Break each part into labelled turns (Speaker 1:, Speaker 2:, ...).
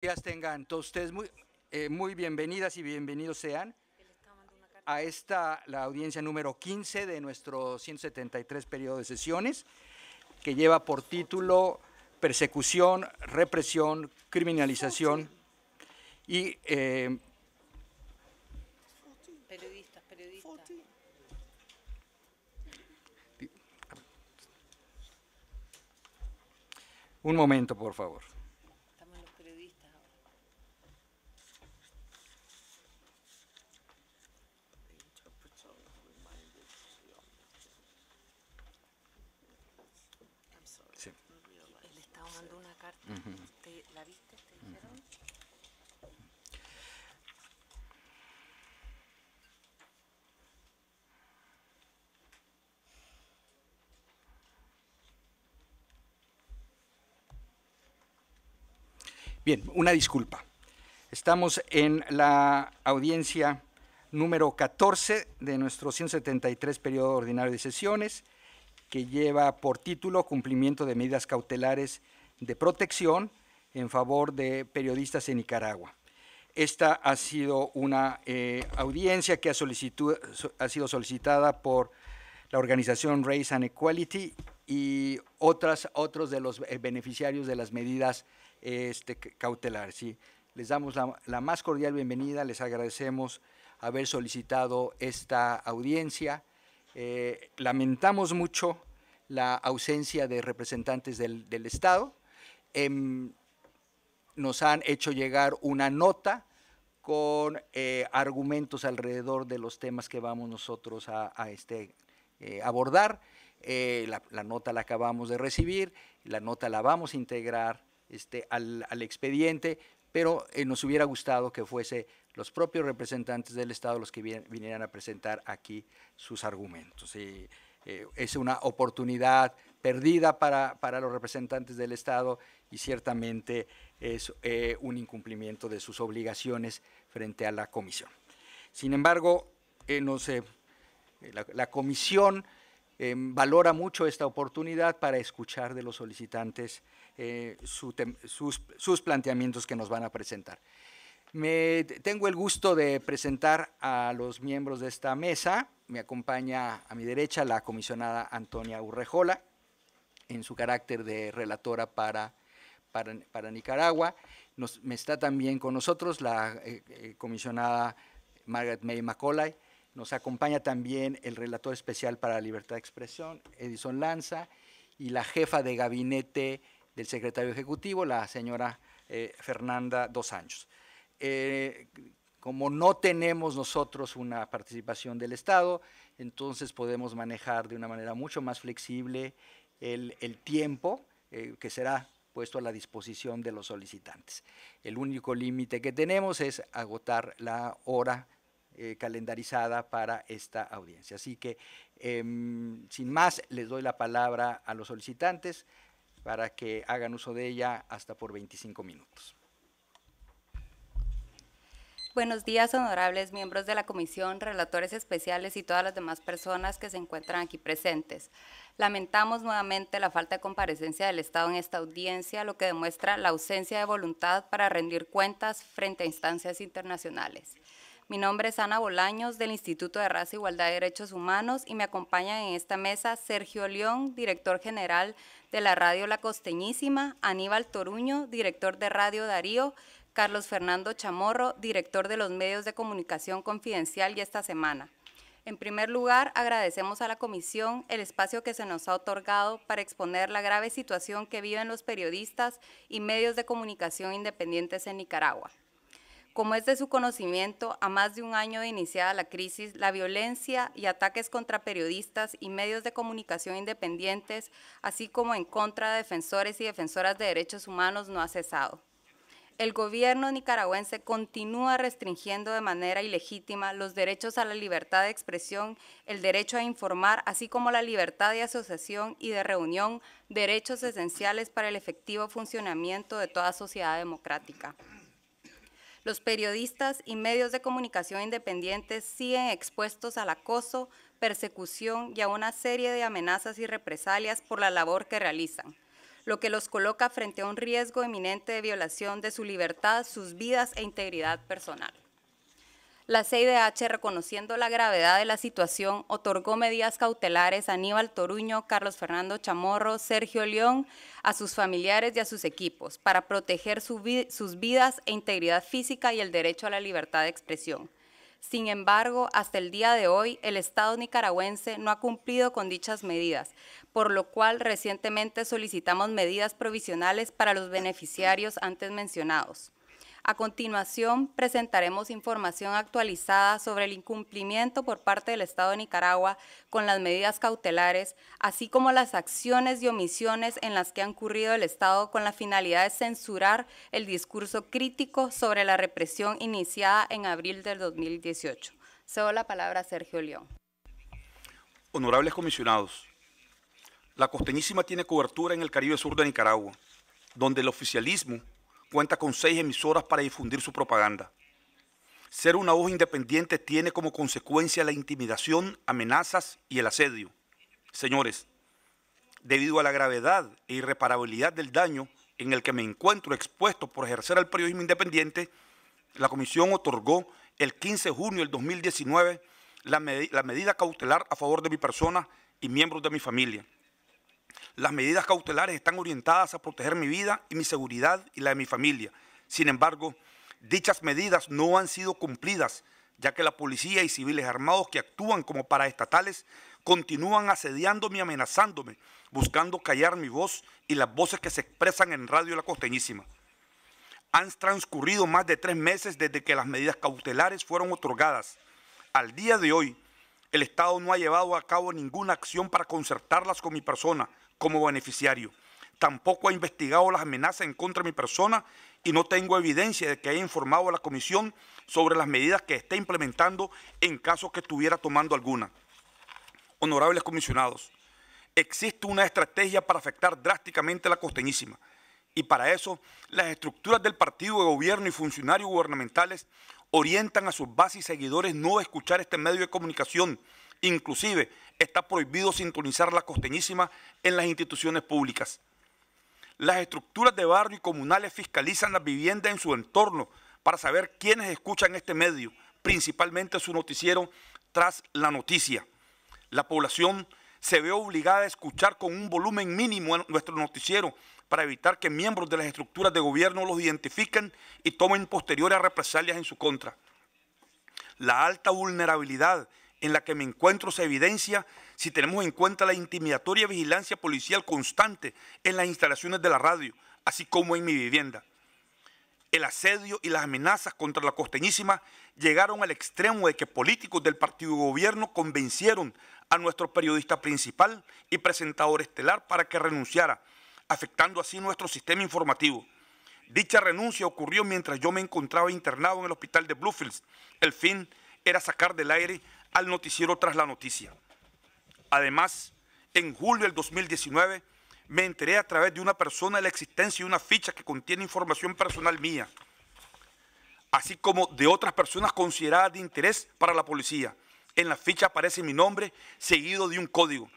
Speaker 1: días tengan todos ustedes muy, eh, muy bienvenidas y bienvenidos sean a esta, la audiencia número 15 de nuestro 173 periodo de sesiones, que lleva por título Persecución, Represión, Criminalización y...
Speaker 2: periodistas, eh, periodistas.
Speaker 1: Un momento, por favor.
Speaker 2: ¿La viste? ¿Te dijeron?
Speaker 1: Bien, una disculpa. Estamos en la audiencia número 14 de nuestro 173 periodo ordinario de sesiones, que lleva por título Cumplimiento de medidas cautelares de protección en favor de periodistas en Nicaragua. Esta ha sido una eh, audiencia que ha, ha, sido solicitada por la organización Race and Equality y otras, otros de los eh, beneficiarios de las medidas este, cautelares. Les damos la, más cordial bienvenida, les agradecemos haber solicitado esta audiencia. Eh, lamentamos mucho la ausencia de representantes del, del Estado. Em, nos han hecho llegar una nota con eh, argumentos alrededor de los temas que vamos nosotros a, este, eh, abordar. Eh, la, nota la acabamos de recibir, la nota la vamos a integrar este, al, expediente, pero nos hubiera gustado que fuese los propios representantes del Estado los que vinieran a presentar aquí sus argumentos. es una oportunidad perdida para, los representantes del Estado y ciertamente es eh, un incumplimiento de sus obligaciones frente a la comisión. Sin embargo, eh, eh, la, comisión valora mucho esta oportunidad para escuchar de los solicitantes sus, sus, planteamientos que nos van a presentar. Me, tengo el gusto de presentar a los miembros de esta mesa. Me acompaña a mi derecha la comisionada Antonia Urrejola, en su carácter de relatora para, para, Nicaragua. me está también con nosotros la eh, eh, comisionada Margaret May Macaulay. Nos acompaña también el relator especial para la libertad de expresión, Edison Lanza, y la jefa de gabinete del secretario ejecutivo, la señora eh, Fernanda Dos Años. como no tenemos nosotros una participación del Estado, entonces podemos manejar de una manera mucho más flexible el, tiempo eh, que será puesto a la disposición de los solicitantes. El único límite que tenemos es agotar la hora eh, calendarizada para esta audiencia. Así que, em, sin más, les doy la palabra a los solicitantes para que hagan uso de ella hasta por 25 minutos.
Speaker 3: Buenos días, honorables miembros de la comisión, relatores especiales y todas las demás personas que se encuentran aquí presentes. Lamentamos nuevamente la falta de comparecencia del Estado en esta audiencia, lo que demuestra la ausencia de voluntad para rendir cuentas frente a instancias internacionales. Mi nombre es Ana Bolaños del Instituto de Raza, Igualdad y Derechos Humanos y me acompaña en esta mesa Sergio León, director general de la radio La Costeñísima, Aníbal Toruño, director de Radio Darío, Carlos Fernando Chamorro, director de los medios de comunicación confidencial y esta semana. En primer lugar, agradecemos a la Comisión el espacio que se nos ha otorgado para exponer la grave situación que viven los periodistas y medios de comunicación independientes en Nicaragua. Como es de su conocimiento, a más de un año de iniciada la crisis, la violencia y ataques contra periodistas y medios de comunicación independientes, así como en contra de defensores y defensoras de derechos humanos, no ha cesado el gobierno nicaragüense continúa restringiendo de manera ilegítima los derechos a la libertad de expresión, el derecho a informar, así como la libertad de asociación y de reunión, derechos esenciales para el efectivo funcionamiento de toda sociedad democrática. Los periodistas y medios de comunicación independientes siguen expuestos al acoso, persecución y a una serie de amenazas y represalias por la labor que realizan lo que los coloca frente a un riesgo eminente de violación de su libertad, sus vidas e integridad personal. La CIDH, reconociendo la gravedad de la situación, otorgó medidas cautelares a Aníbal Toruño, Carlos Fernando Chamorro, Sergio León, a sus familiares y a sus equipos, para proteger sus vidas e integridad física y el derecho a la libertad de expresión. Sin embargo, hasta el día de hoy, el Estado nicaragüense no ha cumplido con dichas medidas, por lo cual recientemente solicitamos medidas provisionales para los beneficiarios antes mencionados. A continuación, presentaremos información actualizada sobre el incumplimiento por parte del Estado de Nicaragua con las medidas cautelares, así como las acciones y omisiones en las que ha incurrido el Estado con la finalidad de censurar el discurso crítico sobre la represión iniciada en abril del 2018. Cedo la palabra a Sergio León.
Speaker 4: Honorables comisionados, la costeñísima tiene cobertura en el Caribe Sur de Nicaragua, donde el oficialismo cuenta con seis emisoras para difundir su propaganda. Ser una voz independiente tiene como consecuencia la intimidación, amenazas y el asedio. Señores, debido a la gravedad e irreparabilidad del daño en el que me encuentro expuesto por ejercer el periodismo independiente, la Comisión otorgó el 15 de junio del 2019 la medida cautelar a favor de mi persona y miembros de mi familia. Las medidas cautelares están orientadas a proteger mi vida y mi seguridad y la de mi familia. Sin embargo, dichas medidas no han sido cumplidas, ya que la policía y civiles armados que actúan como paraestatales continúan asediándome y amenazándome, buscando callar mi voz y las voces que se expresan en Radio La Costeñísima. Han transcurrido más de tres meses desde que las medidas cautelares fueron otorgadas. Al día de hoy, el Estado no ha llevado a cabo ninguna acción para concertarlas con mi persona, como beneficiario. Tampoco ha investigado las amenazas en contra de mi persona y no tengo evidencia de que haya informado a la comisión sobre las medidas que esté implementando en caso que estuviera tomando alguna. Honorables comisionados, existe una estrategia para afectar drásticamente la costeñísima y para eso las estructuras del partido de gobierno y funcionarios gubernamentales orientan a sus bases y seguidores no escuchar este medio de comunicación Inclusive está prohibido sintonizar la costeñísima en las instituciones públicas. Las estructuras de barrio y comunales fiscalizan las viviendas en su entorno para saber quiénes escuchan este medio, principalmente su noticiero tras la noticia. La población se ve obligada a escuchar con un volumen mínimo nuestro noticiero para evitar que miembros de las estructuras de gobierno los identifiquen y tomen posteriores represalias en su contra. La alta vulnerabilidad en la que me encuentro se evidencia si tenemos en cuenta la intimidatoria vigilancia policial constante en las instalaciones de la radio, así como en mi vivienda. El asedio y las amenazas contra la costeñísima llegaron al extremo de que políticos del partido gobierno convencieron a nuestro periodista principal y presentador estelar para que renunciara, afectando así nuestro sistema informativo. Dicha renuncia ocurrió mientras yo me encontraba internado en el hospital de Bluefields. El fin era sacar del aire al noticiero Tras la Noticia. Además, en julio del 2019 me enteré a través de una persona de la existencia de una ficha que contiene información personal mía, así como de otras personas consideradas de interés para la policía. En la ficha aparece mi nombre seguido de un código.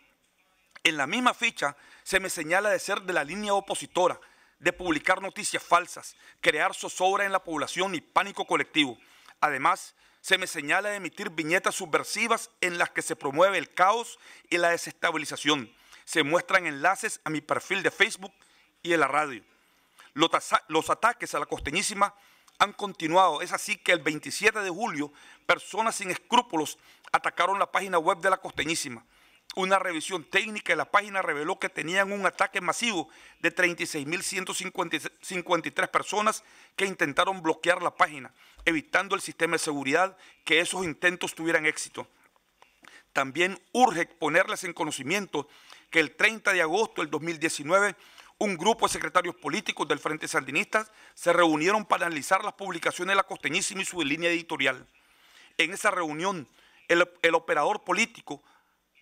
Speaker 4: En la misma ficha se me señala de ser de la línea opositora, de publicar noticias falsas, crear zozobra en la población y pánico colectivo. Además, se me señala emitir viñetas subversivas en las que se promueve el caos y la desestabilización. Se muestran enlaces a mi perfil de Facebook y en la radio. Los, los ataques a la costeñísima han continuado. Es así que el 27 de julio, personas sin escrúpulos atacaron la página web de la costeñísima. Una revisión técnica de la página reveló que tenían un ataque masivo de 36.153 personas que intentaron bloquear la página evitando el sistema de seguridad que esos intentos tuvieran éxito. También urge ponerles en conocimiento que el 30 de agosto del 2019 un grupo de secretarios políticos del Frente Sandinista se reunieron para analizar las publicaciones de la costeñísima y su línea editorial. En esa reunión, el, operador político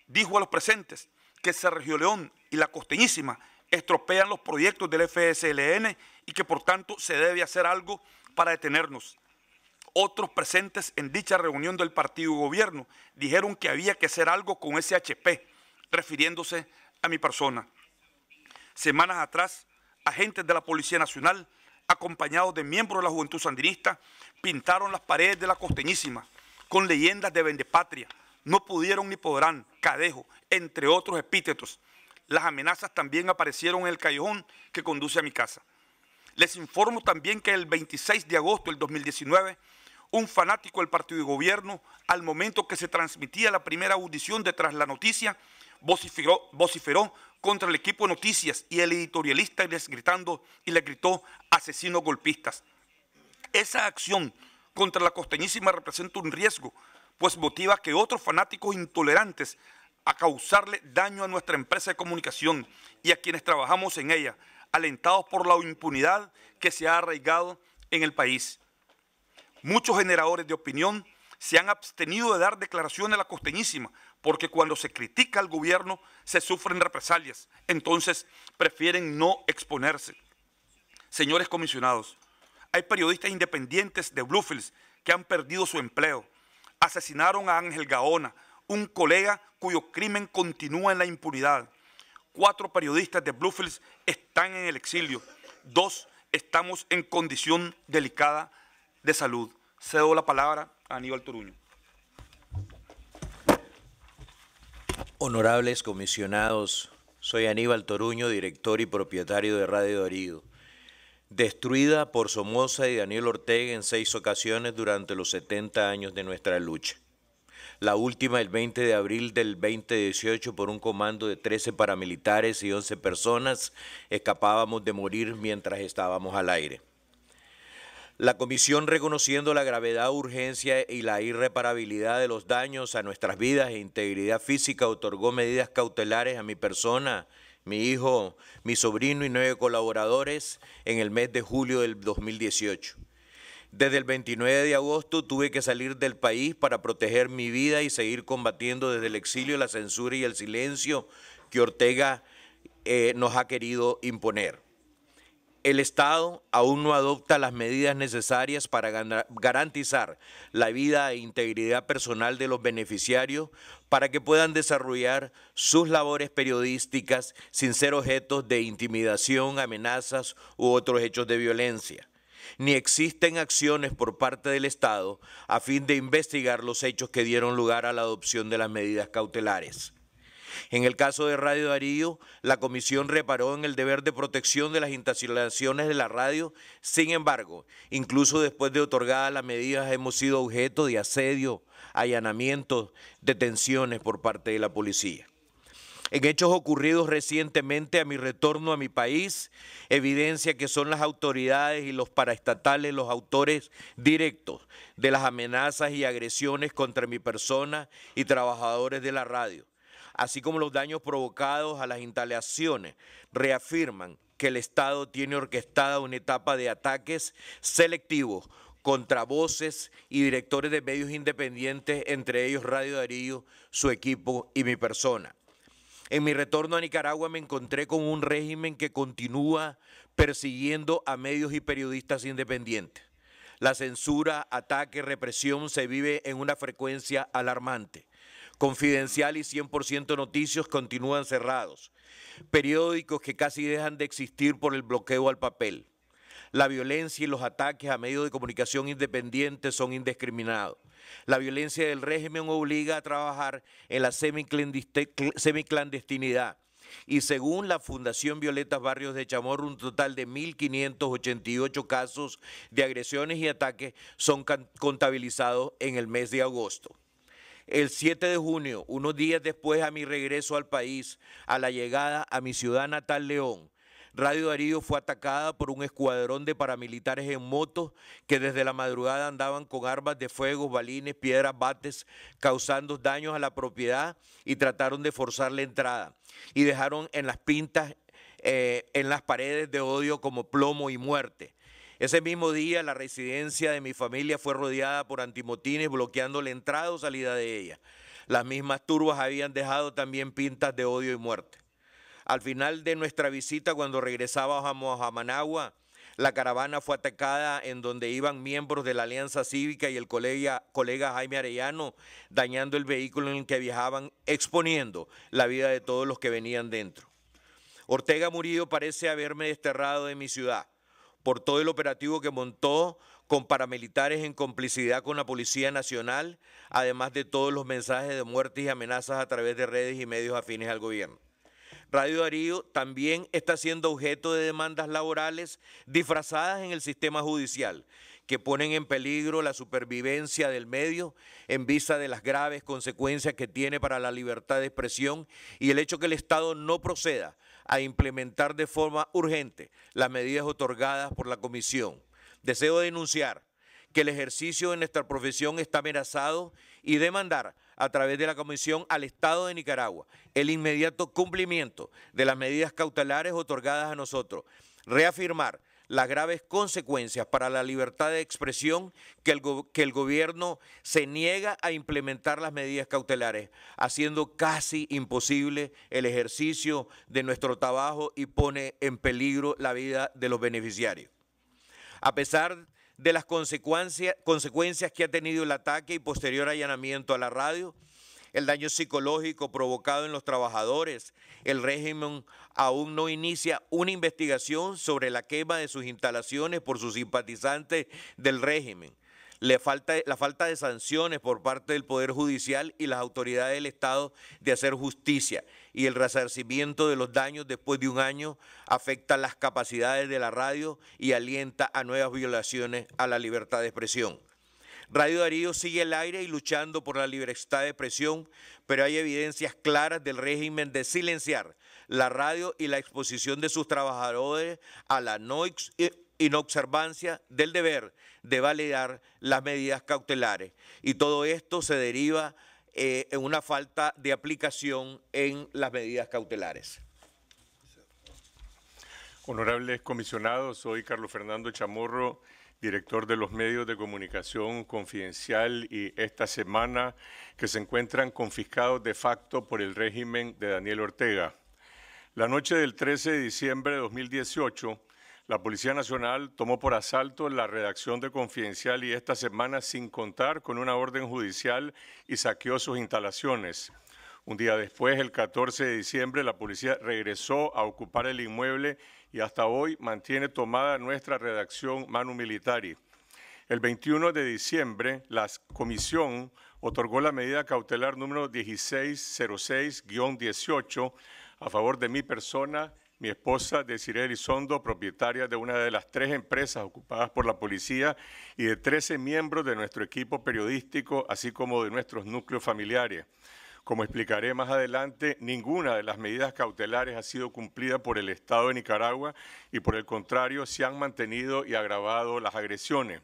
Speaker 4: dijo a los presentes que Sergio León y la costeñísima estropean los proyectos del FSLN y que por tanto se debe hacer algo para detenernos. Otros presentes en dicha reunión del partido y gobierno dijeron que había que hacer algo con ese HP, refiriéndose a mi persona. Semanas atrás, agentes de la Policía Nacional, acompañados de miembros de la Juventud Sandinista, pintaron las paredes de la Costeñísima con leyendas de Vendepatria, no pudieron ni podrán, cadejo, entre otros epítetos. Las amenazas también aparecieron en el callejón que conduce a mi casa. Les informo también que el 26 de agosto del 2019 un fanático del partido de gobierno, al momento que se transmitía la primera audición de la Noticia, vociferó, contra el equipo de noticias y el editorialista les gritando y le gritó asesinos golpistas. Esa acción contra la costeñísima representa un riesgo, pues motiva que otros fanáticos intolerantes a causarle daño a nuestra empresa de comunicación y a quienes trabajamos en ella, alentados por la impunidad que se ha arraigado en el país. Muchos generadores de opinión se han abstenido de dar declaraciones a la costeñísima, porque cuando se critica al gobierno se sufren represalias, entonces prefieren no exponerse. Señores comisionados, hay periodistas independientes de Bluefields que han perdido su empleo. Asesinaron a Ángel Gaona, un colega cuyo crimen continúa en la impunidad. Cuatro periodistas de Bluefields están en el exilio. Dos estamos en condición delicada de Salud. Cedo la palabra a Aníbal Toruño.
Speaker 5: Honorables comisionados, soy Aníbal Toruño, director y propietario de Radio Darío. Destruida por Somoza y Daniel Ortega en seis ocasiones durante los 70 años de nuestra lucha. La última el 20 de abril del 2018 por un comando de 13 paramilitares y 11 personas escapábamos de morir mientras estábamos al aire. La comisión, reconociendo la gravedad, urgencia y la irreparabilidad de los daños a nuestras vidas e integridad física, otorgó medidas cautelares a mi persona, mi hijo, mi sobrino y nueve colaboradores en el mes de julio del 2018. Desde el 29 de agosto tuve que salir del país para proteger mi vida y seguir combatiendo desde el exilio la censura y el silencio que Ortega eh, nos ha querido imponer. El Estado aún no adopta las medidas necesarias para garantizar la vida e integridad personal de los beneficiarios para que puedan desarrollar sus labores periodísticas sin ser objetos de intimidación, amenazas u otros hechos de violencia ni existen acciones por parte del Estado a fin de investigar los hechos que dieron lugar a la adopción de las medidas cautelares. En el caso de Radio Darío, la comisión reparó en el deber de protección de las instalaciones de la radio. Sin embargo, incluso después de otorgada la medidas, hemos sido objeto de asedio, allanamientos, detenciones por parte de la policía. En hechos ocurridos recientemente a mi retorno a mi país, evidencia que son las autoridades y los paraestatales los autores directos de las amenazas y agresiones contra mi persona y trabajadores de la radio así como los daños provocados a las instalaciones, reafirman que el Estado tiene orquestada una etapa de ataques selectivos contra voces y directores de medios independientes, entre ellos Radio Darío, su equipo y mi persona. En mi retorno a Nicaragua me encontré con un régimen que continúa persiguiendo a medios y periodistas independientes. La censura, ataque, represión se vive en una frecuencia alarmante. Confidencial y 100% Noticias continúan cerrados. Periódicos que casi dejan de existir por el bloqueo al papel. La violencia y los ataques a medios de comunicación independientes son indiscriminados. La violencia del régimen obliga a trabajar en la semiclandestinidad. Y según la Fundación Violetas Barrios de Chamorro, un total de 1.588 casos de agresiones y ataques son contabilizados en el mes de agosto el 7 de junio, unos días después a mi regreso al país, a la llegada a mi ciudad natal León, Radio Darío fue atacada por un escuadrón de paramilitares en motos que desde la madrugada andaban con armas de fuego, balines, piedras, bates, causando daños a la propiedad y trataron de forzar la entrada y dejaron en las pintas, eh, en las paredes de odio como plomo y muerte. Ese mismo día la residencia de mi familia fue rodeada por antimotines bloqueando la entrada o salida de ella. Las mismas turbas habían dejado también pintas de odio y muerte. Al final de nuestra visita, cuando regresábamos a Managua, la caravana fue atacada en donde iban miembros de la Alianza Cívica y el colega, colega Jaime Arellano, dañando el vehículo en el que viajaban, exponiendo la vida de todos los que venían dentro. Ortega Murillo parece haberme desterrado de mi ciudad por todo el operativo que montó con paramilitares en complicidad con la Policía Nacional, además de todos los mensajes de muertes y amenazas a través de redes y medios afines al gobierno. Radio Darío también está siendo objeto de demandas laborales disfrazadas en el sistema judicial, que ponen en peligro la supervivencia del medio en vista de las graves consecuencias que tiene para la libertad de expresión y el hecho que el Estado no proceda a implementar de forma urgente las medidas otorgadas por la Comisión. Deseo denunciar que el ejercicio de nuestra profesión está amenazado y demandar a través de la Comisión al Estado de Nicaragua el inmediato cumplimiento de las medidas cautelares otorgadas a nosotros. Reafirmar las graves consecuencias para la libertad de expresión que el, que el gobierno se niega a implementar las medidas cautelares, haciendo casi imposible el ejercicio de nuestro trabajo y pone en peligro la vida de los beneficiarios. A pesar de las consecuencias que ha tenido el ataque y posterior allanamiento a la radio, el daño psicológico provocado en los trabajadores. El régimen aún no inicia una investigación sobre la quema de sus instalaciones por sus simpatizantes del régimen. Le falta, la falta de sanciones por parte del Poder Judicial y las autoridades del Estado de hacer justicia y el resarcimiento de los daños después de un año afecta las capacidades de la radio y alienta a nuevas violaciones a la libertad de expresión. Radio Darío sigue el aire y luchando por la libertad de expresión, pero hay evidencias claras del régimen de silenciar la radio y la exposición de sus trabajadores a la no eh, inobservancia del deber de validar las medidas cautelares. Y todo esto se deriva eh, en una falta de aplicación en las medidas cautelares.
Speaker 6: Honorables comisionados, soy Carlos Fernando Chamorro director de los medios de comunicación confidencial y esta semana que se encuentran confiscados de facto por el régimen de Daniel Ortega. La noche del 13 de diciembre de 2018, la Policía Nacional tomó por asalto la redacción de Confidencial y esta semana sin contar con una orden judicial y saqueó sus instalaciones. Un día después, el 14 de diciembre, la policía regresó a ocupar el inmueble y hasta hoy mantiene tomada nuestra redacción Manu Militari. El 21 de diciembre, la comisión otorgó la medida cautelar número 1606-18 a favor de mi persona, mi esposa Desiree Elizondo, propietaria de una de las tres empresas ocupadas por la policía y de 13 miembros de nuestro equipo periodístico, así como de nuestros núcleos familiares. Como explicaré más adelante, ninguna de las medidas cautelares ha sido cumplida por el Estado de Nicaragua y por el contrario se han mantenido y agravado las agresiones.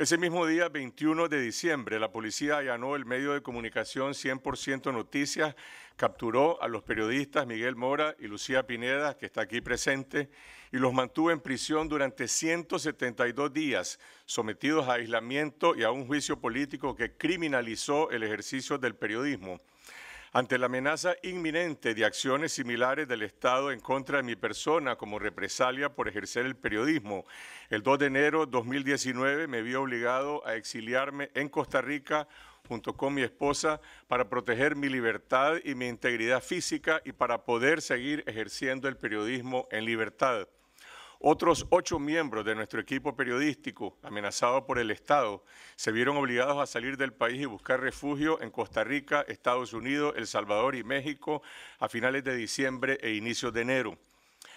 Speaker 6: Ese mismo día, 21 de diciembre, la policía allanó el medio de comunicación 100% Noticias, capturó a los periodistas Miguel Mora y Lucía Pineda, que está aquí presente, y los mantuvo en prisión durante 172 días, sometidos a aislamiento y a un juicio político que criminalizó el ejercicio del periodismo. Ante la amenaza inminente de acciones similares del Estado en contra de mi persona como represalia por ejercer el periodismo, el 2 de enero de 2019 me vi obligado a exiliarme en Costa Rica junto con mi esposa para proteger mi libertad y mi integridad física y para poder seguir ejerciendo el periodismo en libertad. Otros ocho miembros de nuestro equipo periodístico, amenazados por el Estado, se vieron obligados a salir del país y buscar refugio en Costa Rica, Estados Unidos, El Salvador y México a finales de diciembre e inicios de enero.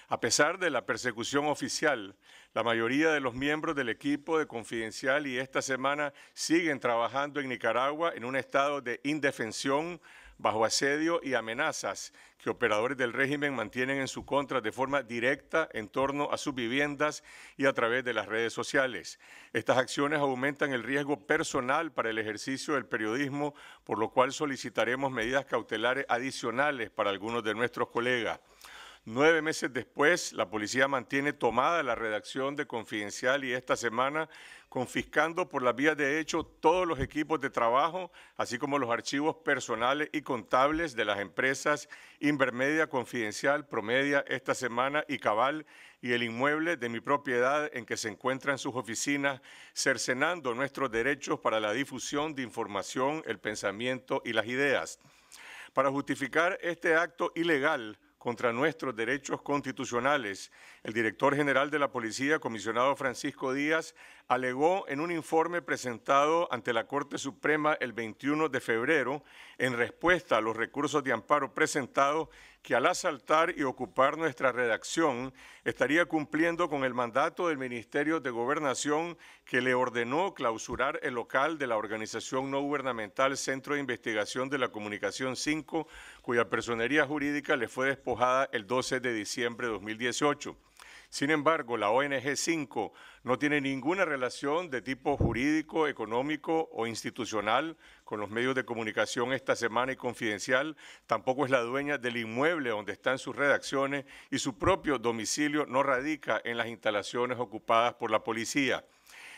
Speaker 6: A pesar de la persecución oficial, la mayoría de los miembros del equipo de Confidencial y esta semana siguen trabajando en Nicaragua en un estado de indefensión, bajo asedio y amenazas que operadores del régimen mantienen en su contra de forma directa en torno a sus viviendas y a través de las redes sociales. Estas acciones aumentan el riesgo personal para el ejercicio del periodismo, por lo cual solicitaremos medidas cautelares adicionales para algunos de nuestros colegas. Nueve meses después, la policía mantiene tomada la redacción de Confidencial y esta semana confiscando por las vías de hecho todos los equipos de trabajo, así como los archivos personales y contables de las empresas Invermedia, Confidencial, Promedia, esta semana y Cabal y el inmueble de mi propiedad en que se encuentran sus oficinas, cercenando nuestros derechos para la difusión de información, el pensamiento y las ideas. Para justificar este acto ilegal, contra nuestros derechos constitucionales el director general de la Policía, comisionado Francisco Díaz, alegó en un informe presentado ante la Corte Suprema el 21 de febrero, en respuesta a los recursos de amparo presentados, que al asaltar y ocupar nuestra redacción estaría cumpliendo con el mandato del Ministerio de Gobernación que le ordenó clausurar el local de la organización no gubernamental Centro de Investigación de la Comunicación 5, cuya personería jurídica le fue despojada el 12 de diciembre de 2018. Sin embargo, la ONG 5 no tiene ninguna relación de tipo jurídico, económico o institucional con los medios de comunicación esta semana y confidencial. Tampoco es la dueña del inmueble donde están sus redacciones y su propio domicilio no radica en las instalaciones ocupadas por la policía.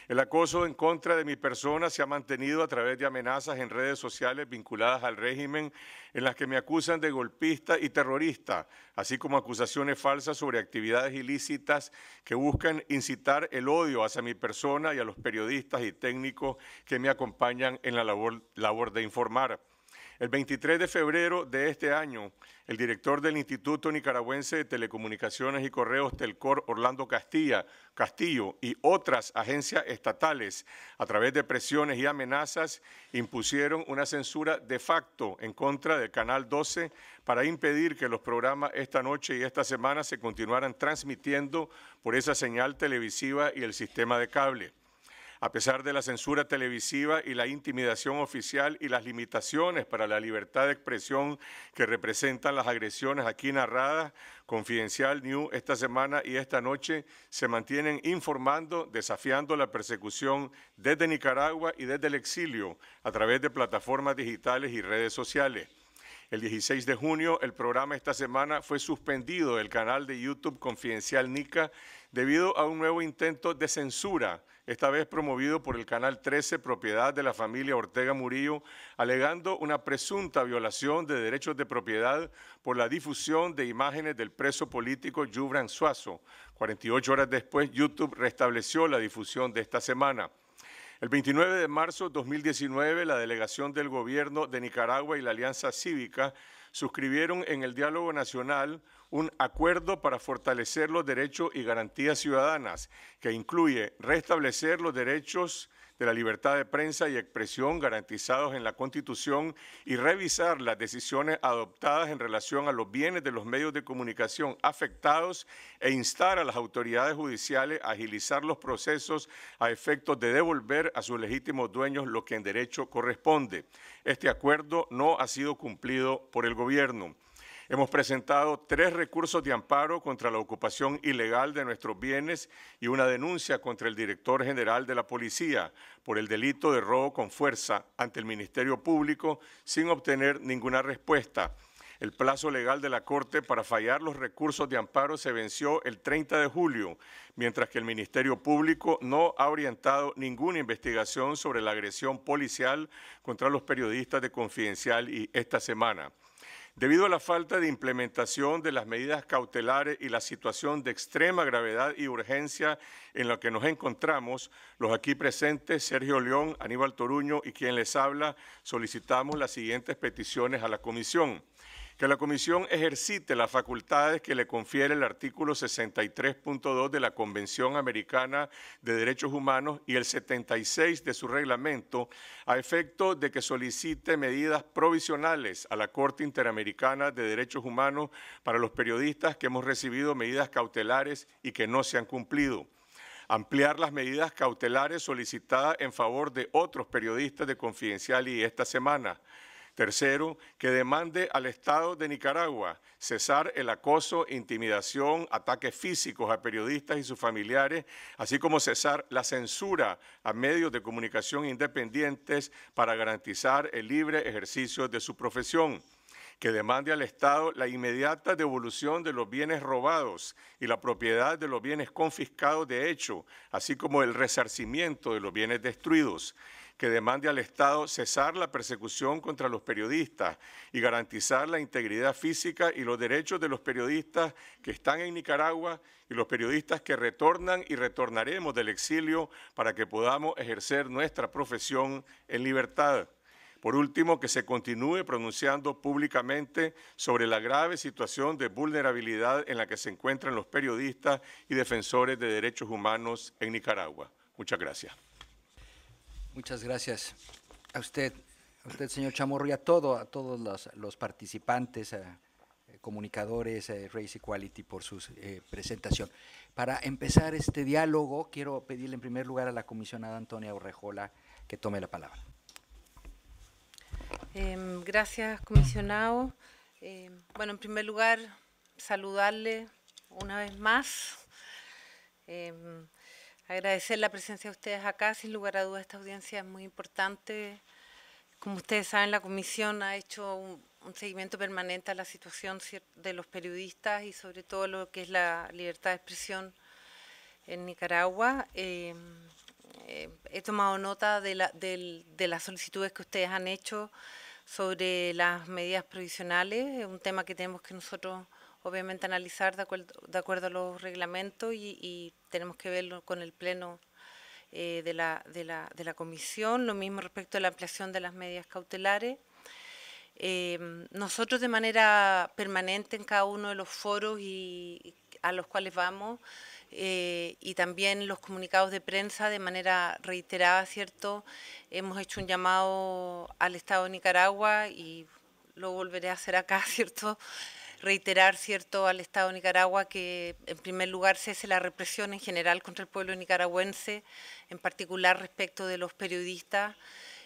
Speaker 6: El acoso en contra de mi persona se ha mantenido a través de amenazas en redes sociales vinculadas al régimen, en las que me acusan de golpista y terrorista, así como acusaciones falsas sobre actividades ilícitas que buscan incitar el odio hacia mi persona y a los periodistas y técnicos que me acompañan en la labor, de informar. El 23 de febrero de este año, el director del Instituto Nicaragüense de Telecomunicaciones y Correos Telcor, Orlando Castilla, Castillo, y otras agencias estatales, a través de presiones y amenazas, impusieron una censura de facto en contra del Canal 12 para impedir que los programas esta noche y esta semana se continuaran transmitiendo por esa señal televisiva y el sistema de cable. A pesar de la censura televisiva y la intimidación oficial y las limitaciones para la libertad de expresión que representan las agresiones aquí narradas, Confidencial New esta semana y esta noche se mantienen informando, desafiando la persecución desde Nicaragua y desde el exilio a través de plataformas digitales y redes sociales. El 16 de junio, el programa esta semana fue suspendido del canal de YouTube Confidencial Nica debido a un nuevo intento de censura esta vez promovido por el Canal 13, propiedad de la familia Ortega Murillo, alegando una presunta violación de derechos de propiedad por la difusión de imágenes del preso político Jubran Suazo. 48 horas después, YouTube restableció la difusión de esta semana. El 29 de marzo de 2019, la delegación del gobierno de Nicaragua y la Alianza Cívica suscribieron en el Diálogo Nacional un acuerdo para fortalecer los derechos y garantías ciudadanas, que incluye restablecer los derechos de la libertad de prensa y expresión garantizados en la Constitución y revisar las decisiones adoptadas en relación a los bienes de los medios de comunicación afectados e instar a las autoridades judiciales a agilizar los procesos a efectos de devolver a sus legítimos dueños lo que en derecho corresponde. Este acuerdo no ha sido cumplido por el gobierno. Hemos presentado tres recursos de amparo contra la ocupación ilegal de nuestros bienes y una denuncia contra el director general de la policía por el delito de robo con fuerza ante el Ministerio Público sin obtener ninguna respuesta. El plazo legal de la Corte para fallar los recursos de amparo se venció el 30 de julio, mientras que el Ministerio Público no ha orientado ninguna investigación sobre la agresión policial contra los periodistas de Confidencial y esta semana. Debido a la falta de implementación de las medidas cautelares y la situación de extrema gravedad y urgencia en la que nos encontramos, los aquí presentes, Sergio León, Aníbal Toruño y quien les habla, solicitamos las siguientes peticiones a la Comisión que la Comisión ejercite las facultades que le confiere el artículo 63.2 de la Convención Americana de Derechos Humanos y el 76 de su reglamento a efecto de que solicite medidas provisionales a la Corte Interamericana de Derechos Humanos para los periodistas que hemos recibido medidas cautelares y que no se han cumplido ampliar las medidas cautelares solicitadas en favor de otros periodistas de Confidencial y esta semana, Tercero, que demande al Estado de Nicaragua cesar el acoso, intimidación, ataques físicos a periodistas y sus familiares, así como cesar la censura a medios de comunicación independientes para garantizar el libre ejercicio de su profesión que demande al Estado la inmediata devolución de los bienes robados y la propiedad de los bienes confiscados de hecho, así como el resarcimiento de los bienes destruidos que demande al Estado cesar la persecución contra los periodistas y garantizar la integridad física y los derechos de los periodistas que están en Nicaragua y los periodistas que retornan y retornaremos del exilio para que podamos ejercer nuestra profesión en libertad. Por último, que se continúe pronunciando públicamente sobre la grave situación de vulnerabilidad en la que se encuentran los periodistas y defensores de derechos humanos en Nicaragua. Muchas gracias.
Speaker 1: Muchas gracias a usted, a usted, señor Chamorro, y a todo, a todos los, participantes, eh, comunicadores, eh, Race Equality, por su eh, presentación. Para empezar este diálogo, quiero pedirle en primer lugar a la comisionada Antonia Orrejola que tome la palabra.
Speaker 2: Em, gracias, comisionado. Em, bueno, en primer lugar, saludarle una vez más. Em, Agradecer la presencia de ustedes acá. Sin lugar a dudas, esta audiencia es muy importante. Como ustedes saben, la comisión ha hecho un, seguimiento permanente a la situación de los periodistas y sobre todo lo que es la libertad de expresión en Nicaragua. Em, em, he tomado nota de, de, las solicitudes que ustedes han hecho sobre las medidas provisionales, un tema que tenemos que nosotros obviamente analizar de acuerdo, a los reglamentos y, tenemos que verlo con el Pleno eh, de, la, de, la, Comisión, lo mismo respecto a la ampliación de las medidas cautelares. Eh, nosotros de manera permanente en cada uno de los foros y, a los cuales vamos eh, y también los comunicados de prensa de manera reiterada, ¿cierto? Hemos hecho un llamado al Estado de Nicaragua y lo volveré a hacer acá, ¿cierto? reiterar, ¿cierto?, al Estado de Nicaragua que, en primer lugar, cese la represión en general contra el pueblo nicaragüense, en particular respecto de los periodistas,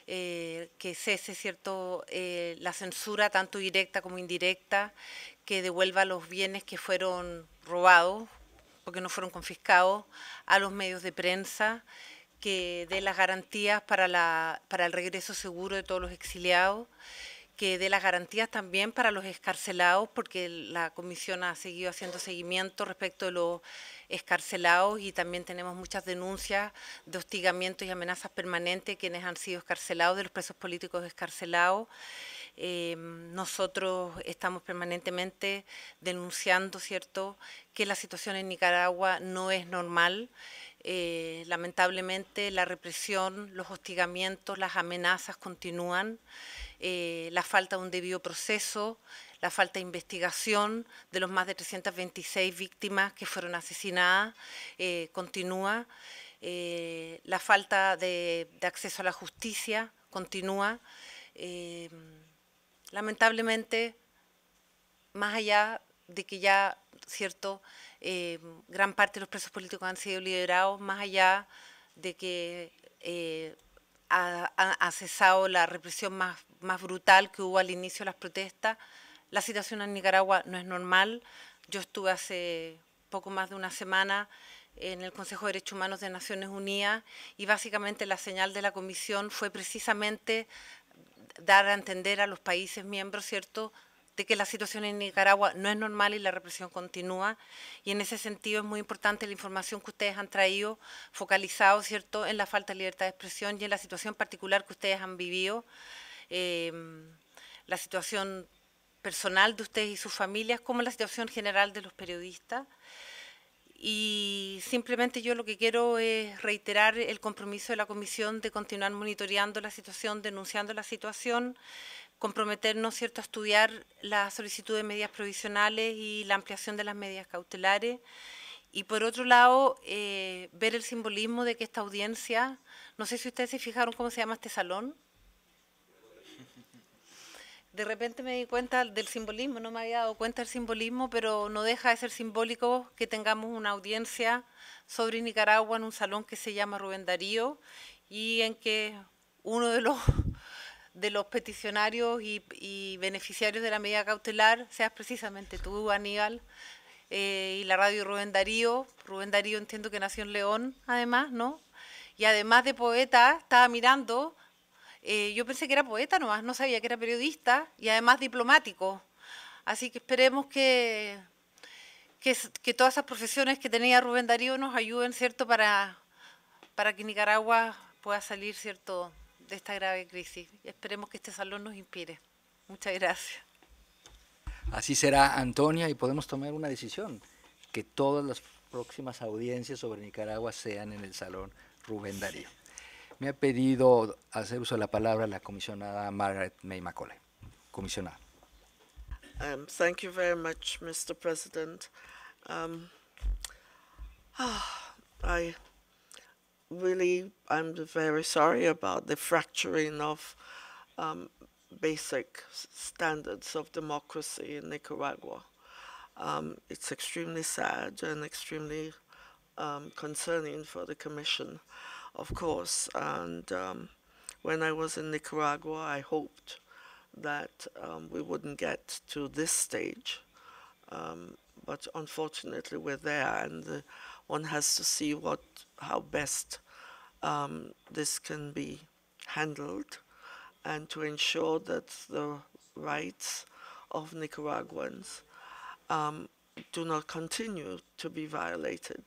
Speaker 2: eh, que cese, ¿cierto?, eh, la censura tanto directa como indirecta, que devuelva los bienes que fueron robados, porque no fueron confiscados, a los medios de prensa, que dé las garantías para, la, para el regreso seguro de todos los exiliados que dé las garantías también para los escarcelados, porque la comisión ha seguido haciendo seguimiento respecto de los escarcelados y también tenemos muchas denuncias de hostigamientos y amenazas permanentes de quienes han sido escarcelados, de los presos políticos escarcelados. Eh, nosotros estamos permanentemente denunciando, ¿cierto?, que la situación en Nicaragua no es normal. Eh, lamentablemente la represión, los hostigamientos, las amenazas continúan, eh, la falta de un debido proceso, la falta de investigación de los más de 326 víctimas que fueron asesinadas eh, continúa, la falta de, de, acceso a la justicia continúa. lamentablemente, más allá de que ya, ¿cierto?, eh, gran parte de los presos políticos han sido liberados, más allá de que eh, ha, cesado la represión más, más brutal que hubo al inicio de las protestas. La situación en Nicaragua no es normal. Yo estuve hace poco más de una semana en el Consejo de Derechos Humanos de Naciones Unidas y básicamente la señal de la comisión fue precisamente dar a entender a los países miembros, ¿cierto?, de que la situación en Nicaragua no es normal y la represión continúa. Y en ese sentido es muy importante la información que ustedes han traído, focalizado, ¿cierto?, en la falta de libertad de expresión y en la situación particular que ustedes han vivido, em, la situación personal de ustedes y sus familias, como la situación general de los periodistas. Y simplemente yo lo que quiero es reiterar el compromiso de la Comisión de continuar monitoreando la situación, denunciando la situación, comprometernos cierto, a estudiar la solicitud de medidas provisionales y la ampliación de las medidas cautelares. Y por otro lado, eh, ver el simbolismo de que esta audiencia, no sé si ustedes se fijaron cómo se llama este salón. De repente me di cuenta del simbolismo, no me había dado cuenta del simbolismo, pero no deja de ser simbólico que tengamos una audiencia sobre Nicaragua en un salón que se llama Rubén Darío y en que uno de los de los peticionarios y, beneficiarios de la medida cautelar, seas precisamente tú, Aníbal, eh, y la radio Rubén Darío. Rubén Darío entiendo que nació en León, además, ¿no? Y además de poeta, estaba mirando, eh, yo pensé que era poeta nomás, no sabía que era periodista y además diplomático. Así que esperemos que, que, todas esas profesiones que tenía Rubén Darío nos ayuden, ¿cierto?, para, para que Nicaragua pueda salir, ¿cierto?, de esta grave crisis. Esperemos que este salón nos inspire. Muchas gracias.
Speaker 1: Así será, Antonia, y podemos tomar una decisión, que todas las próximas audiencias sobre Nicaragua sean en el salón Rubén Darío. Me ha pedido hacer uso de la palabra la comisionada Margaret May Macaulay. Comisionada.
Speaker 7: Um, thank you very much, Mr. President. Um, really, I'm very sorry about the fracturing of um, basic standards of democracy in Nicaragua. Um, it's extremely sad and extremely um, concerning for the Commission, of course. And um, when I was in Nicaragua, I hoped that um, we wouldn't get to this stage. Um, but unfortunately, we're there, and the one has to see what how best um, this can be handled and to ensure that the rights of Nicaraguans um, do not continue to be violated.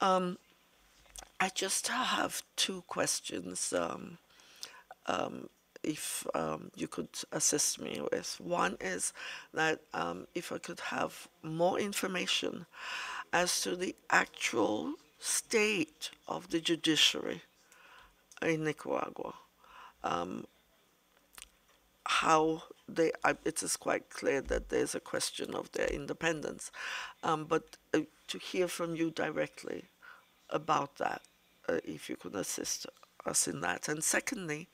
Speaker 7: Um, I just have two questions um, um, if um, you could assist me with. One is that if I could have more information as to the actual state of the judiciary in Nicaragua. Um, how they, I, it is quite clear that there's a question of their independence. Um, but uh, to hear from you directly about that, uh, if you could assist us in that. And secondly,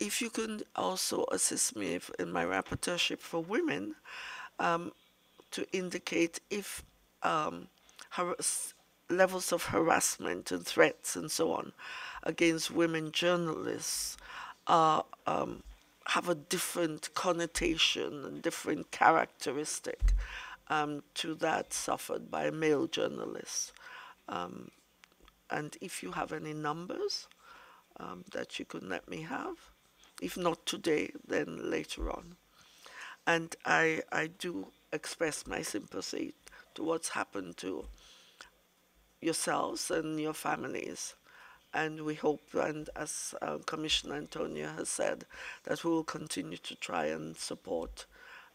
Speaker 7: if you can also assist me if, in my rapporteurship for women um, to indicate if um, levels of harassment and threats and so on against women journalists are, uh, um, have a different connotation and different characteristic um, to that suffered by male journalists. Um, and if you have any numbers um, that you could let me have, if not today, then later on. And I, I do express my sympathy what's happened to yourselves and your families. And we hope, and as uh, Commissioner Antonia has said, that we will continue to try and support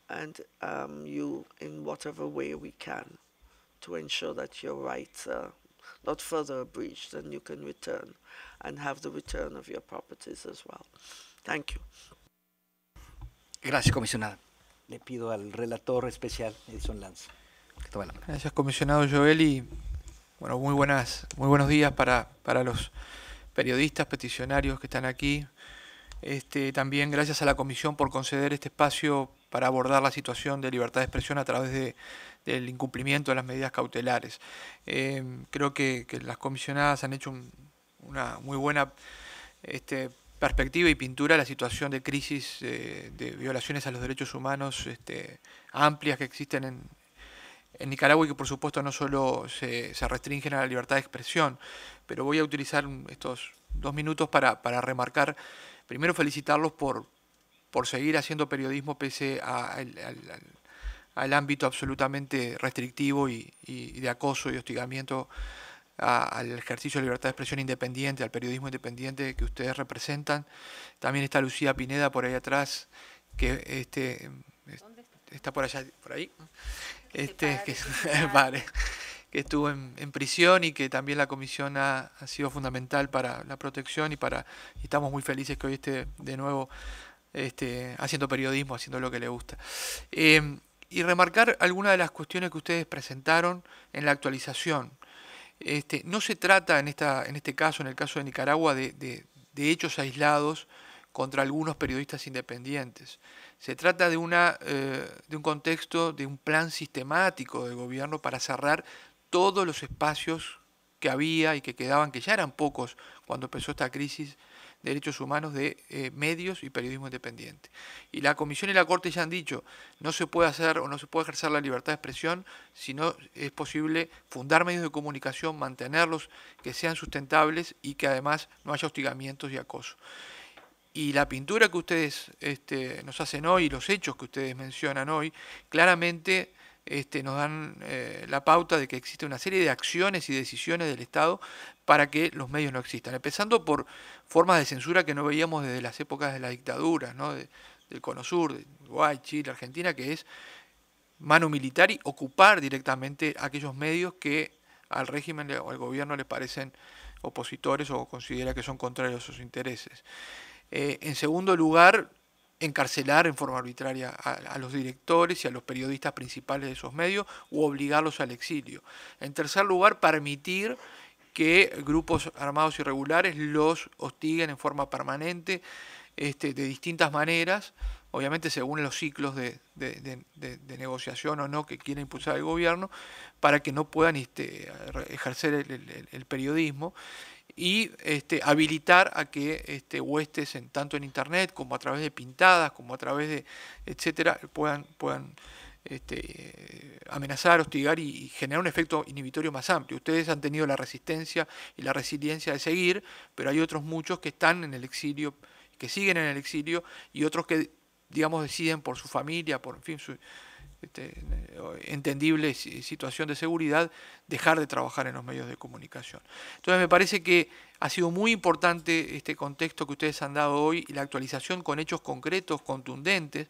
Speaker 7: and um, you in whatever way we can to ensure that your rights are not further breached and you can return and have the return of your properties as well. Thank you. Gracias, comisionada.
Speaker 1: Le pido al relator especial, Edson Lanza.
Speaker 8: Gracias, comisionado Joel, y bueno, muy buenas, muy buenos días para, los periodistas, peticionarios que están aquí. Este, también gracias a la comisión por conceder este espacio para abordar la situación de libertad de expresión a través de, del incumplimiento de las medidas cautelares. Em, creo que, las comisionadas han hecho una muy buena este, perspectiva y pintura de la situación de crisis eh, de violaciones a los derechos humanos este, amplias que existen en, en Nicaragua y que por supuesto no solo se, se restringen a la libertad de expresión, pero voy a utilizar estos dos minutos para, remarcar, primero felicitarlos por, por seguir haciendo periodismo pese al, ámbito absolutamente restrictivo y, de acoso y hostigamiento al ejercicio de libertad de expresión independiente, al periodismo independiente que ustedes representan. También está Lucía Pineda por ahí atrás, que este, está por allá, por ahí, este, que, estuvo en, prisión y que también la comisión ha, sido fundamental para la protección y para estamos muy felices que hoy esté de nuevo este, haciendo periodismo, haciendo lo que le gusta. Em, y remarcar algunas de las cuestiones que ustedes presentaron en la actualización. Este, no se trata en, esta, en este caso, en el caso de Nicaragua, de hechos aislados contra algunos periodistas independientes. Se trata eh, de, un contexto, de un plan sistemático del gobierno para cerrar todos los espacios que había y que quedaban, que ya eran pocos cuando empezó esta crisis de derechos humanos de eh, medios y periodismo independiente. Y la Comisión y la Corte ya han dicho, no se puede hacer o no se puede ejercer la libertad de expresión si no es posible fundar medios de comunicación, mantenerlos, que sean sustentables y que además no haya hostigamientos y acoso. Y la pintura que ustedes este, nos hacen hoy, los hechos que ustedes mencionan hoy, claramente este, nos dan eh, la pauta de que existe una serie de acciones y decisiones del Estado para que los medios no existan. Empezando por formas de censura que no veíamos desde las épocas de las dictaduras, ¿no? del Cono Sur, de Uruguay, Chile, Argentina, que es mano militar y ocupar directamente aquellos medios que al régimen o al gobierno le parecen opositores o considera que son contrarios a sus intereses. Eh, en segundo lugar, encarcelar en forma arbitraria a, los directores y a los periodistas principales de esos medios o obligarlos al exilio. En tercer lugar, permitir que grupos armados irregulares los hostiguen en forma permanente este, de distintas maneras, obviamente según los ciclos de, negociación o no que quiera impulsar el gobierno, para que no puedan este, ejercer el periodismo y este, habilitar a que este, huestes, en, tanto en internet como a través de pintadas, como a través de etcétera, puedan, puedan este, amenazar, hostigar y, generar un efecto inhibitorio más amplio. Ustedes han tenido la resistencia y la resiliencia de seguir, pero hay otros muchos que están en el exilio, que siguen en el exilio y otros que, digamos, deciden por su familia, por fin, su, este, entendible situación de seguridad, dejar de trabajar en los medios de comunicación. Entonces me parece que ha sido muy importante este contexto que ustedes han dado hoy y la actualización con hechos concretos, contundentes,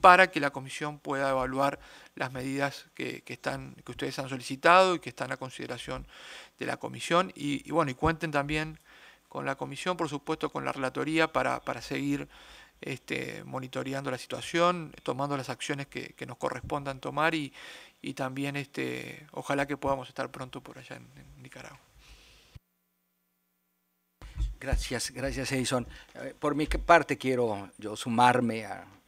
Speaker 8: para que la comisión pueda evaluar las medidas que, están, que ustedes han solicitado y que están a consideración de la comisión. Y, bueno, y cuenten también con la comisión, por supuesto, con la relatoría para, para seguir este, monitoreando la situación, tomando las acciones que, nos correspondan tomar y, también este, ojalá que podamos estar pronto por allá en, Nicaragua.
Speaker 1: Gracias, gracias Edison. Por mi parte quiero yo sumarme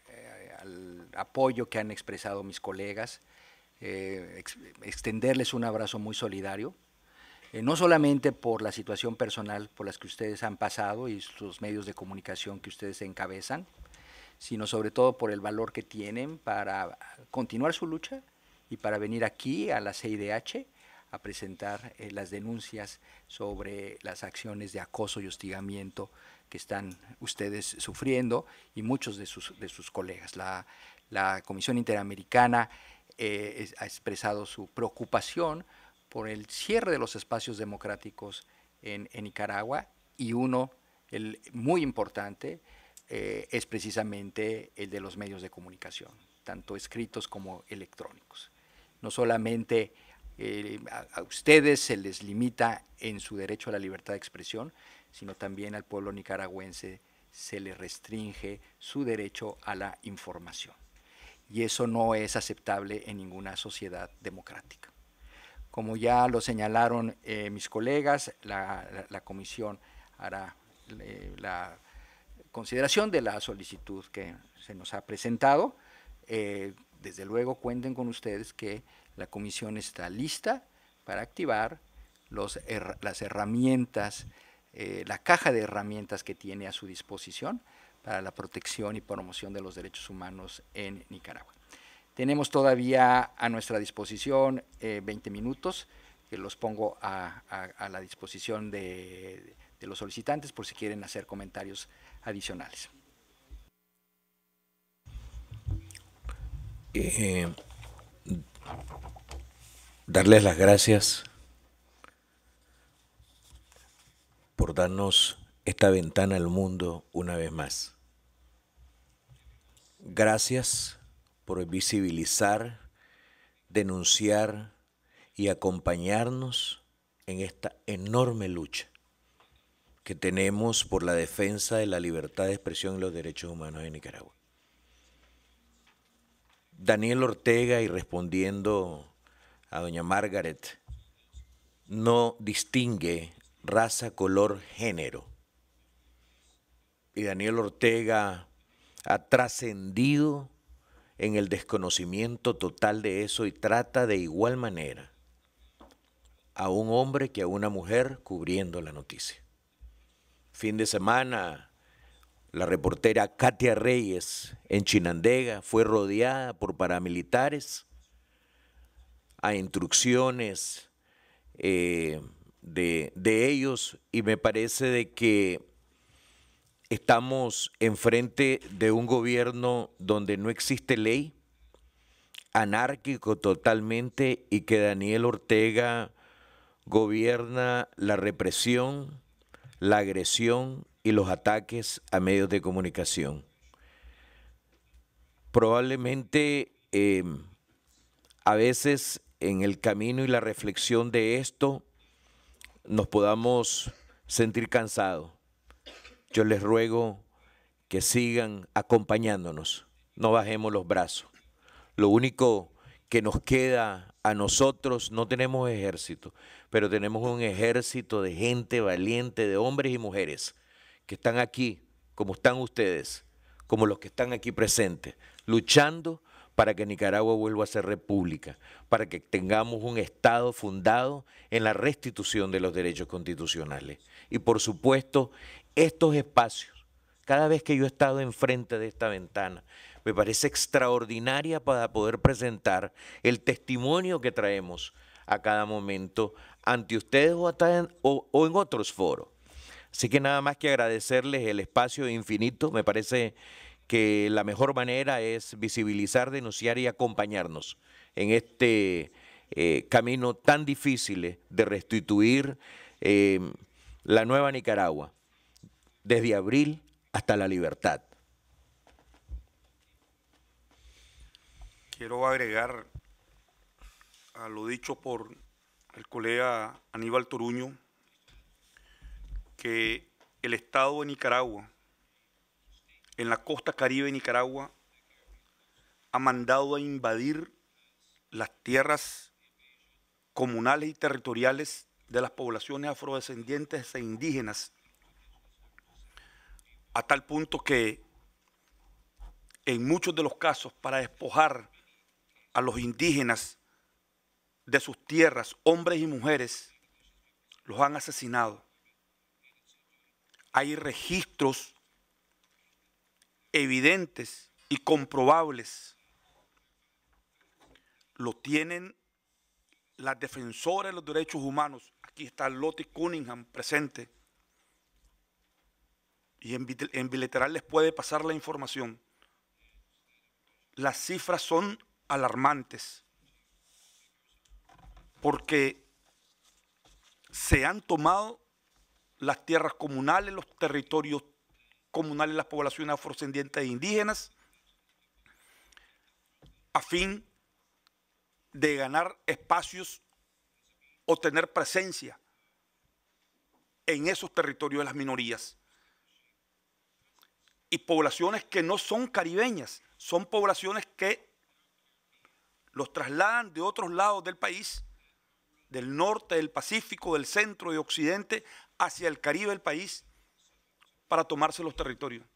Speaker 1: eh, al apoyo que han expresado mis colegas, eh, extenderles un abrazo muy solidario. Eh, no solamente por la situación personal por las que ustedes han pasado y sus medios de comunicación que ustedes encabezan, sino sobre todo por el valor que tienen para continuar su lucha y para venir aquí a la CIDH a presentar eh, las denuncias sobre las acciones de acoso y hostigamiento que están ustedes sufriendo y muchos de sus, colegas. La, la Comisión Interamericana eh, ha expresado su preocupación por el cierre de los espacios democráticos en, Nicaragua y uno el, muy importante eh, es precisamente el de los medios de comunicación, tanto escritos como electrónicos. No solamente eh, a, a, ustedes se les limita en su derecho a la libertad de expresión, sino también al pueblo nicaragüense se le restringe su derecho a la información. Y eso no es aceptable en ninguna sociedad democrática como ya lo señalaron eh, mis colegas, la, comisión hará la consideración de la solicitud que se nos ha presentado. Eh, desde luego cuenten con ustedes que la comisión está lista para activar las herramientas, eh, la caja de herramientas que tiene a su disposición para la protección y promoción de los derechos humanos en Nicaragua. Tenemos todavía a nuestra disposición 20 eh, minutos, que los pongo a, la disposición de, los solicitantes por si quieren hacer comentarios adicionales.
Speaker 5: Eh, darles las gracias por darnos esta ventana al mundo una vez más. Gracias por visibilizar, denunciar y acompañarnos en esta enorme lucha que tenemos por la defensa de la libertad de expresión y los derechos humanos en Nicaragua. Daniel Ortega, y respondiendo a doña Margaret, no distingue raza, color, género. Y Daniel Ortega ha trascendido en el desconocimiento total de eso y trata de igual manera a un hombre que a una mujer cubriendo la noticia. Fin de semana, la reportera Katia Reyes en Chinandega fue rodeada por paramilitares a instrucciones eh, de, de ellos y me parece de que estamos enfrente de un gobierno donde no existe ley, anárquico totalmente, y que Daniel Ortega gobierna la represión, la agresión y los ataques a medios de comunicación. Probablemente em, a veces en el camino y la reflexión de esto nos podamos sentir cansados yo les ruego que sigan acompañándonos, no bajemos los brazos. Lo único que nos queda a nosotros, no tenemos ejército, pero tenemos un ejército de gente valiente, de hombres y mujeres, que están aquí, como están ustedes, como los que están aquí presentes, luchando para que Nicaragua vuelva a ser república, para que tengamos un Estado fundado en la restitución de los derechos constitucionales. Y por supuesto, estos espacios. Cada vez que yo he estado enfrente de esta ventana, me parece extraordinaria para poder presentar el testimonio que traemos a cada momento ante ustedes o, en, otros foros. Así que nada más que agradecerles el espacio infinito, me parece que la mejor manera es visibilizar, denunciar y acompañarnos en este eh, camino tan difícil de restituir eh, la nueva Nicaragua desde abril hasta la libertad.
Speaker 4: Quiero agregar a lo dicho por el colega Aníbal Toruño que el Estado de Nicaragua, en la costa caribe de Nicaragua, ha mandado a invadir las tierras comunales y territoriales de las poblaciones afrodescendientes e indígenas a tal punto que en muchos de los casos para despojar a los indígenas de sus tierras, hombres y mujeres, los han asesinado. Hay registros evidentes y comprobables. Lo tienen las defensoras de los derechos humanos. Aquí está Lottie Cunningham presente y en bilateral les puede pasar la información. Las cifras son alarmantes porque se han tomado las tierras comunales, los territorios comunales, las poblaciones afrodescendientes e indígenas, a fin de ganar espacios o tener presencia en esos territorios de las minorías y poblaciones que no son caribeñas, son poblaciones que los trasladan de otros lados del país, del norte, del Pacífico, del centro y occidente, hacia el Caribe del país, para tomarse los territorios.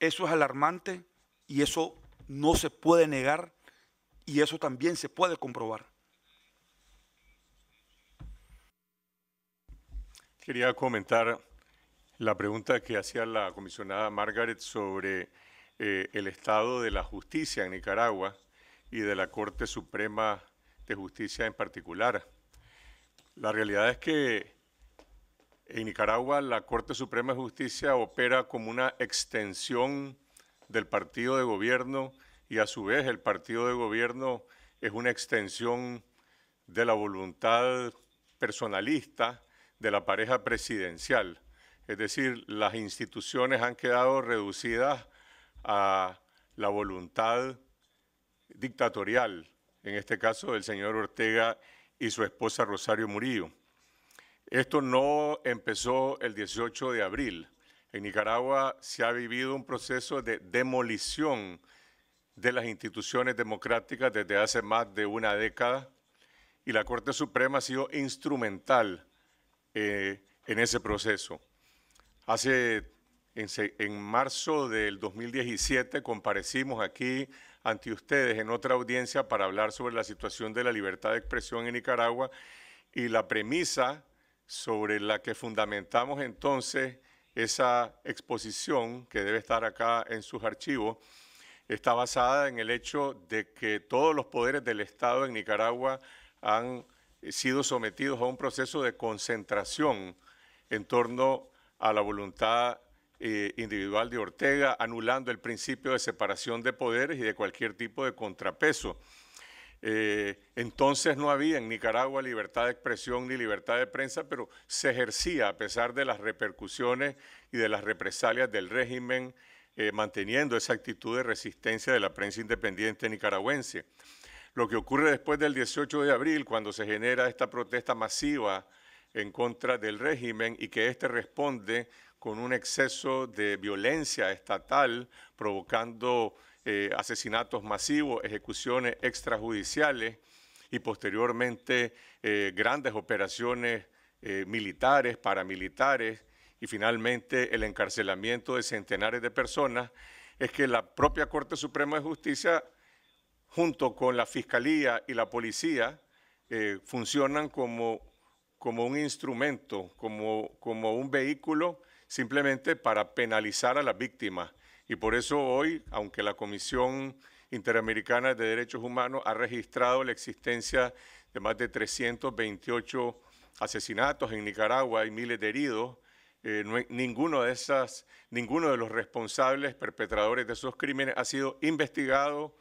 Speaker 4: Eso es alarmante y eso no se puede negar y eso también se puede comprobar.
Speaker 6: Quería comentar la pregunta que hacía la comisionada Margaret sobre eh, el estado de la justicia en Nicaragua y de la Corte Suprema de Justicia en particular. La realidad es que en Nicaragua la Corte Suprema de Justicia opera como una extensión del partido de gobierno y a su vez el partido de gobierno es una extensión de la voluntad personalista de la pareja presidencial. Es decir, las instituciones han quedado reducidas a la voluntad dictatorial, en este caso del señor Ortega y su esposa Rosario Murillo. Esto no empezó el 18 de abril. En Nicaragua se ha vivido un proceso de demolición de las instituciones democráticas desde hace más de una década y la Corte Suprema ha sido instrumental eh, en ese proceso. Hace en, marzo del 2017 comparecimos aquí ante ustedes en otra audiencia para hablar sobre la situación de la libertad de expresión en Nicaragua y la premisa sobre la que fundamentamos entonces esa exposición que debe estar acá en sus archivos está basada en el hecho de que todos los poderes del Estado en Nicaragua han sido sometidos a un proceso de concentración en torno a la voluntad eh, individual de Ortega, anulando el principio de separación de poderes y de cualquier tipo de contrapeso. Eh, entonces no había en Nicaragua libertad de expresión ni libertad de prensa, pero se ejercía a pesar de las repercusiones y de las represalias del régimen, eh, manteniendo esa actitud de resistencia de la prensa independiente nicaragüense. Lo que ocurre después del 18 de abril, cuando se genera esta protesta masiva en contra del régimen y que éste responde con un exceso de violencia estatal provocando eh, asesinatos masivos, ejecuciones extrajudiciales y posteriormente eh, grandes operaciones eh, militares, paramilitares y finalmente el encarcelamiento de centenares de personas, es que la propia Corte Suprema de Justicia, junto con la Fiscalía y la Policía, funcionan como como un instrumento, como, como un vehículo simplemente para penalizar a las víctimas. Y por eso hoy, aunque la Comisión Interamericana de Derechos Humanos ha registrado la existencia de más de 328 asesinatos en Nicaragua y miles de heridos, eh, ninguno, de esas, ninguno de los responsables perpetradores de esos crímenes ha sido investigado,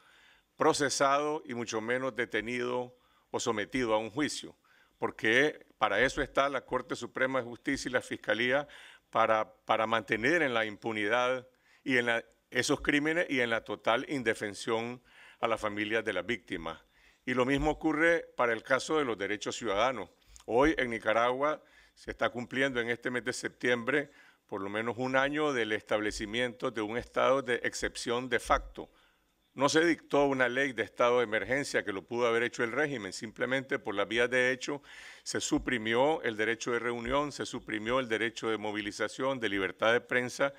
Speaker 6: procesado y mucho menos detenido o sometido a un juicio porque para eso está la Corte Suprema de Justicia y la Fiscalía, para, mantener en la impunidad y en esos crímenes y en la total indefensión a las familias de las víctimas. Y lo mismo ocurre para el caso de los derechos ciudadanos. Hoy en Nicaragua se está cumpliendo en este mes de septiembre por lo menos un año del establecimiento de un estado de excepción de facto no se dictó una ley de estado de emergencia que lo pudo haber hecho el régimen, simplemente por la vía de hecho se suprimió el derecho de reunión, se suprimió el derecho de movilización, de libertad de prensa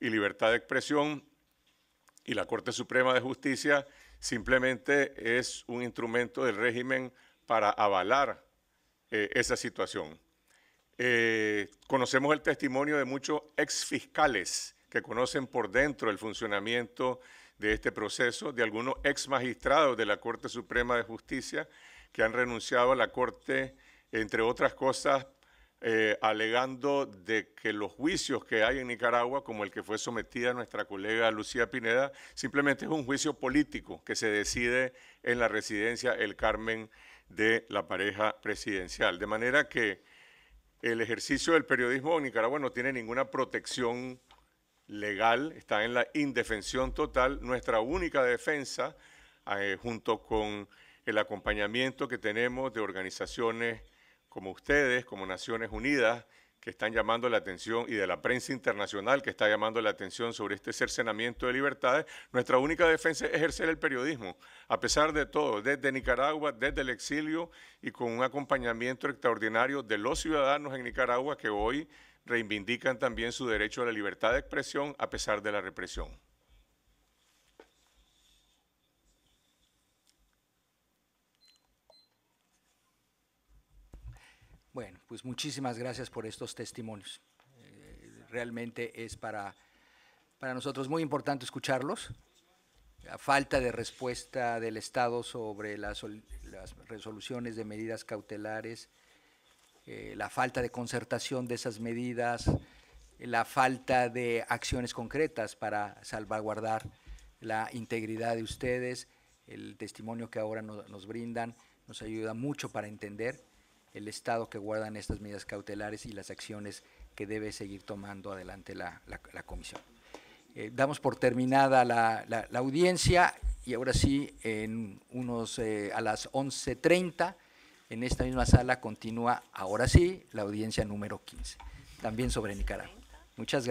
Speaker 6: y libertad de expresión, y la Corte Suprema de Justicia simplemente es un instrumento del régimen para avalar eh, esa situación. Eh, conocemos el testimonio de muchos exfiscales que conocen por dentro el funcionamiento de este proceso de algunos ex magistrados de la Corte Suprema de Justicia que han renunciado a la Corte, entre otras cosas, eh, alegando de que los juicios que hay en Nicaragua, como el que fue sometida nuestra colega Lucía Pineda, simplemente es un juicio político que se decide en la residencia El Carmen de la pareja presidencial. De manera que el ejercicio del periodismo en Nicaragua no tiene ninguna protección legal, está en la indefensión total. Nuestra única defensa, eh, junto con el acompañamiento que tenemos de organizaciones como ustedes, como Naciones Unidas, que están llamando la atención y de la prensa internacional que está llamando la atención sobre este cercenamiento de libertades, nuestra única defensa es ejercer el periodismo, a pesar de todo, desde Nicaragua, desde el exilio y con un acompañamiento extraordinario de los ciudadanos en Nicaragua que hoy reivindican también su derecho a la libertad de expresión a pesar de la represión.
Speaker 1: Bueno, pues muchísimas gracias por estos testimonios. Eh, realmente es para, para nosotros muy importante escucharlos. La falta de respuesta del Estado sobre las resoluciones de medidas cautelares eh, la falta de concertación de esas medidas, la falta de acciones concretas para salvaguardar la integridad de ustedes, el testimonio que ahora nos, brindan nos ayuda mucho para entender el estado que guardan estas medidas cautelares y las acciones que debe seguir tomando adelante la, comisión. Eh, damos por terminada la, audiencia y ahora sí, en eh, a las 11.30 en esta misma sala continúa, ahora sí, la audiencia número 15, también sobre Nicaragua. Muchas gracias.